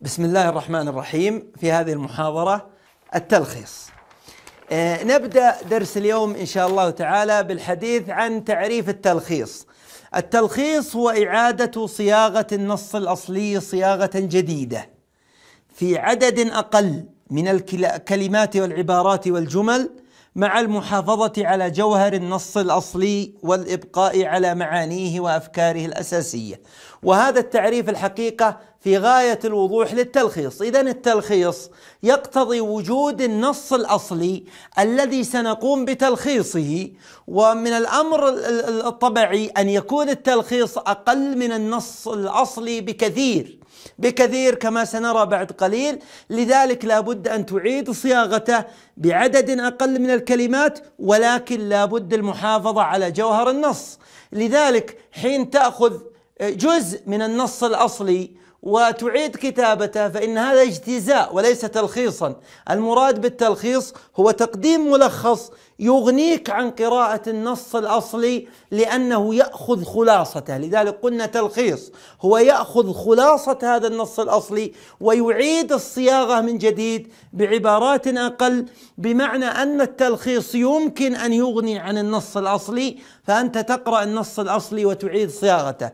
بسم الله الرحمن الرحيم في هذه المحاضرة التلخيص آه، نبدأ درس اليوم إن شاء الله تعالى بالحديث عن تعريف التلخيص التلخيص هو إعادة صياغة النص الأصلي صياغة جديدة في عدد أقل من الكلمات والعبارات والجمل مع المحافظة على جوهر النص الأصلي والإبقاء على معانيه وأفكاره الأساسية وهذا التعريف الحقيقة في غاية الوضوح للتلخيص إذا التلخيص يقتضي وجود النص الأصلي الذي سنقوم بتلخيصه ومن الأمر الطبيعي أن يكون التلخيص أقل من النص الأصلي بكثير بكثير كما سنرى بعد قليل لذلك لا بد أن تعيد صياغته بعدد أقل من الكلمات ولكن لا بد المحافظة على جوهر النص لذلك حين تأخذ جزء من النص الأصلي وتعيد كتابته فإن هذا اجتزاء وليس تلخيصا المراد بالتلخيص هو تقديم ملخص يغنيك عن قراءة النص الأصلي لأنه يأخذ خلاصته لذلك قلنا تلخيص هو يأخذ خلاصة هذا النص الأصلي ويعيد الصياغة من جديد بعبارات أقل بمعنى أن التلخيص يمكن أن يغني عن النص الأصلي فأنت تقرأ النص الأصلي وتعيد صياغته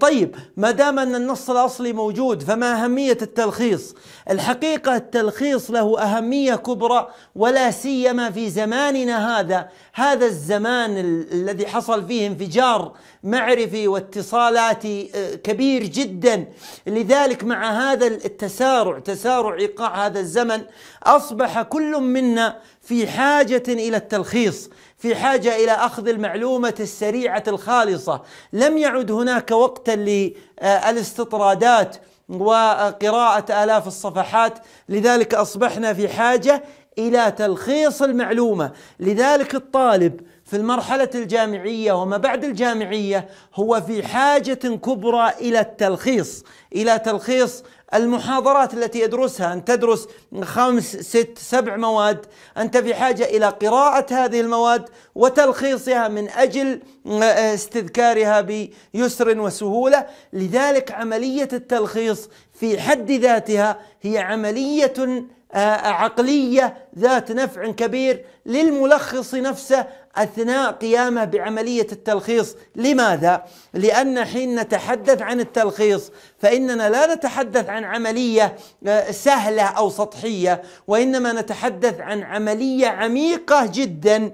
طيب ما دام أن النص الأصلي موجود فما اهميه التلخيص؟ الحقيقه التلخيص له اهميه كبرى ولا سيما في زماننا هذا، هذا الزمان الذي حصل فيه انفجار معرفي واتصالاتي آه، كبير جدا، لذلك مع هذا التسارع، تسارع ايقاع هذا الزمن اصبح كل منا في حاجة إلى التلخيص، في حاجة إلى أخذ المعلومة السريعة الخالصة، لم يعد هناك وقتا للاستطرادات وقراءة آلاف الصفحات، لذلك أصبحنا في حاجة إلى تلخيص المعلومة، لذلك الطالب في المرحلة الجامعية وما بعد الجامعية هو في حاجة كبرى إلى التلخيص، إلى تلخيص المحاضرات التي يدرسها أن تدرس خمس ست سبع مواد أنت في حاجة إلى قراءة هذه المواد وتلخيصها من أجل آه، استذكارها بيسر وسهولة لذلك عملية التلخيص في حد ذاتها هي عملية آه، عقلية ذات نفع كبير للملخص نفسه اثناء قيامه بعمليه التلخيص، لماذا؟ لان حين نتحدث عن التلخيص فاننا لا نتحدث عن عمليه آه، سهله او سطحيه، وانما نتحدث عن عمليه عميقه جدا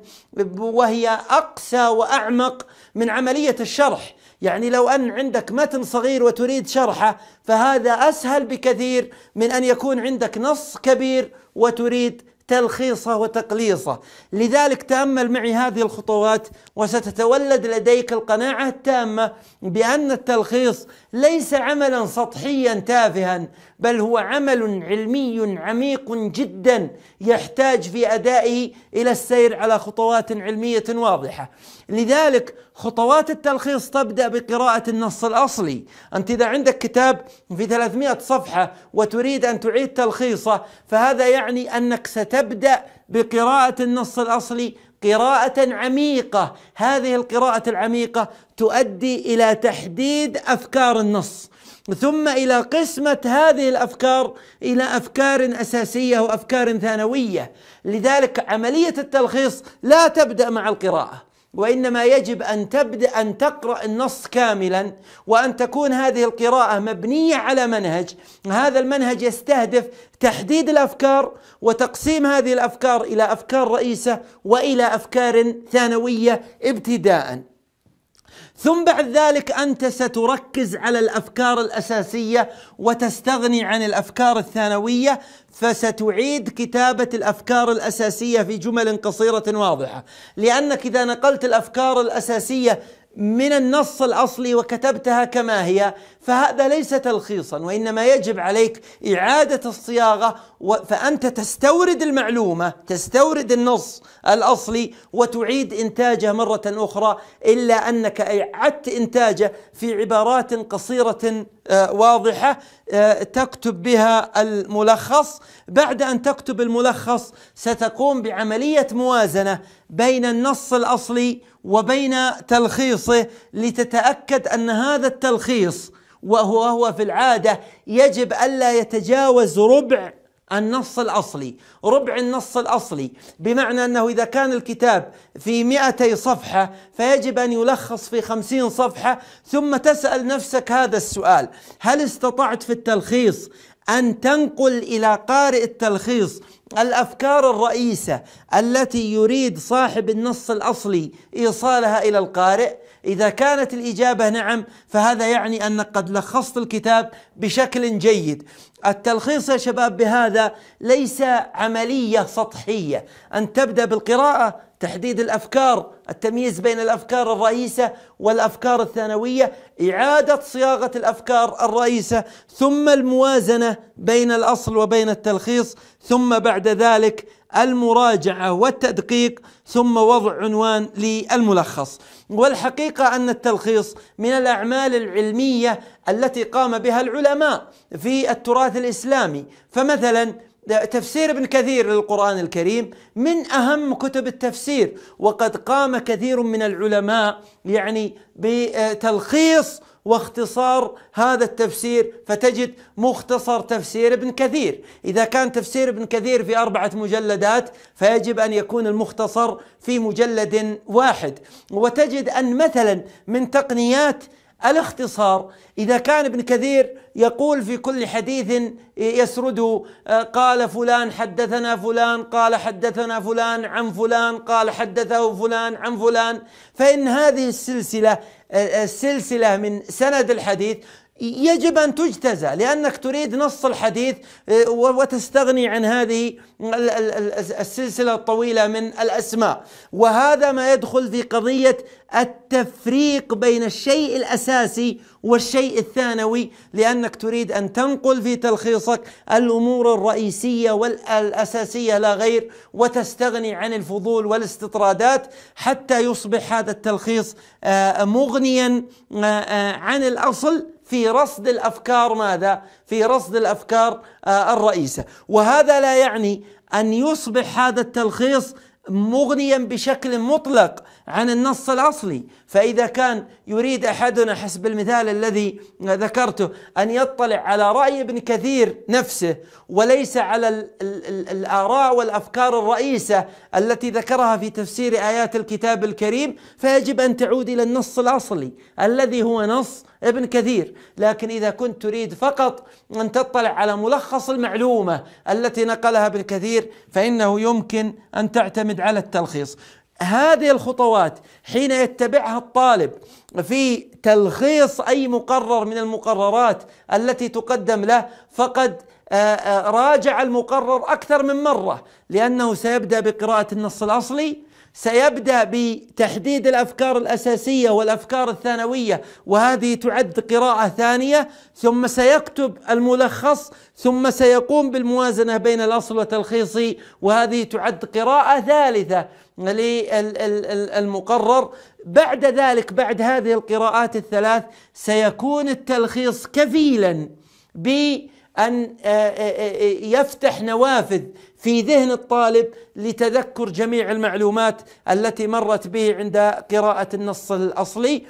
وهي اقسى واعمق من عمليه الشرح. يعني لو أن عندك متن صغير وتريد شرحه فهذا أسهل بكثير من أن يكون عندك نص كبير وتريد تلخيصه وتقليصه لذلك تامل معي هذه الخطوات وستتولد لديك القناعه التامه بان التلخيص ليس عملا سطحيا تافها بل هو عمل علمي عميق جدا يحتاج في ادائه الى السير على خطوات علميه واضحه لذلك خطوات التلخيص تبدا بقراءه النص الاصلي انت اذا عندك كتاب في 300 صفحه وتريد ان تعيد تلخيصه فهذا يعني انك ستبدا تبدا بقراءة النص الأصلي قراءة عميقة، هذه القراءة العميقة تؤدي إلى تحديد أفكار النص، ثم إلى قسمة هذه الأفكار إلى أفكار أساسية وأفكار ثانوية، لذلك عملية التلخيص لا تبدأ مع القراءة، وإنما يجب أن تبدأ أن تقرأ النص كاملا وأن تكون هذه القراءة مبنية على منهج هذا المنهج يستهدف تحديد الأفكار وتقسيم هذه الأفكار إلى أفكار رئيسة وإلى أفكار ثانوية ابتداءً ثم بعد ذلك انت ستركز على الافكار الاساسيه وتستغني عن الافكار الثانويه فستعيد كتابه الافكار الاساسيه في جمل قصيره واضحه لانك اذا نقلت الافكار الاساسيه من النص الاصلي وكتبتها كما هي فهذا ليس تلخيصا وانما يجب عليك اعاده الصياغه فانت تستورد المعلومه تستورد النص الاصلي وتعيد انتاجه مره اخرى الا انك اعدت انتاجه في عبارات قصيره آه، واضحة آه، تكتب بها الملخص بعد أن تكتب الملخص ستقوم بعملية موازنة بين النص الأصلي وبين تلخيصه لتتأكد أن هذا التلخيص وهو هو في العادة يجب ألا يتجاوز ربع النص الأصلي ربع النص الأصلي بمعنى أنه إذا كان الكتاب في مئتي صفحة فيجب أن يلخص في خمسين صفحة ثم تسأل نفسك هذا السؤال هل استطعت في التلخيص أن تنقل إلى قارئ التلخيص الافكار الرئيسه التي يريد صاحب النص الاصلي ايصالها الى القارئ اذا كانت الاجابه نعم فهذا يعني انك قد لخصت الكتاب بشكل جيد التلخيص يا شباب بهذا ليس عمليه سطحيه ان تبدا بالقراءه تحديد الافكار التمييز بين الافكار الرئيسه والافكار الثانويه اعاده صياغه الافكار الرئيسه ثم الموازنه بين الاصل وبين التلخيص ثم بعد ذلك المراجعه والتدقيق ثم وضع عنوان للملخص والحقيقه ان التلخيص من الاعمال العلميه التي قام بها العلماء في التراث الاسلامي فمثلا تفسير ابن كثير للقرآن الكريم من أهم كتب التفسير وقد قام كثير من العلماء يعني بتلخيص واختصار هذا التفسير فتجد مختصر تفسير ابن كثير إذا كان تفسير ابن كثير في أربعة مجلدات فيجب أن يكون المختصر في مجلد واحد وتجد أن مثلا من تقنيات الاختصار اذا كان ابن كثير يقول في كل حديث آه، يسرده آه، قال فلان حدثنا فلان قال حدثنا فلان عن فلان قال حدثه فلان عن فلان فان هذه السلسله السلسله آه، من سند الحديث يجب ان تجتزى لانك تريد نص الحديث آه، وتستغني عن هذه السلسله الطويله من الاسماء وهذا ما يدخل في قضيه التفريق بين الشيء الاساسي والشيء الثانوي لانك تريد ان تنقل في تلخيصك الامور الرئيسيه والاساسيه لا غير وتستغني عن الفضول والاستطرادات حتى يصبح هذا التلخيص آه، مغنيا آه، عن الاصل في رصد الافكار ماذا؟ في رصد الافكار آه، الرئيسه، وهذا لا يعني ان يصبح هذا التلخيص مغنيا بشكل مطلق عن النص الاصلي، فاذا كان يريد احدنا حسب المثال الذي ذكرته ان يطلع على راي ابن كثير نفسه وليس على الـ الـ الـ الاراء والافكار الرئيسه التي ذكرها في تفسير ايات الكتاب الكريم، فيجب ان تعود الى النص الاصلي الذي هو نص ابن كثير، لكن اذا كنت تريد فقط ان تطلع على ملخص المعلومه التي نقلها ابن كثير فانه يمكن ان تعتمد يعتمد على التلخيص هذه الخطوات حين يتبعها الطالب في تلخيص اي مقرر من المقررات التي تقدم له فقد آه، آه، راجع المقرر اكثر من مره لانه سيبدا بقراءه النص الاصلي سيبدا بتحديد الافكار الاساسيه والافكار الثانويه وهذه تعد قراءه ثانيه ثم سيكتب الملخص ثم سيقوم بالموازنه بين الاصل وتلخيص وهذه تعد قراءه ثالثه للمقرر بعد ذلك بعد هذه القراءات الثلاث سيكون التلخيص كفيلا ب ان آه، آه، آه، يفتح نوافذ في ذهن الطالب لتذكر جميع المعلومات التي مرت به عند قراءه النص الاصلي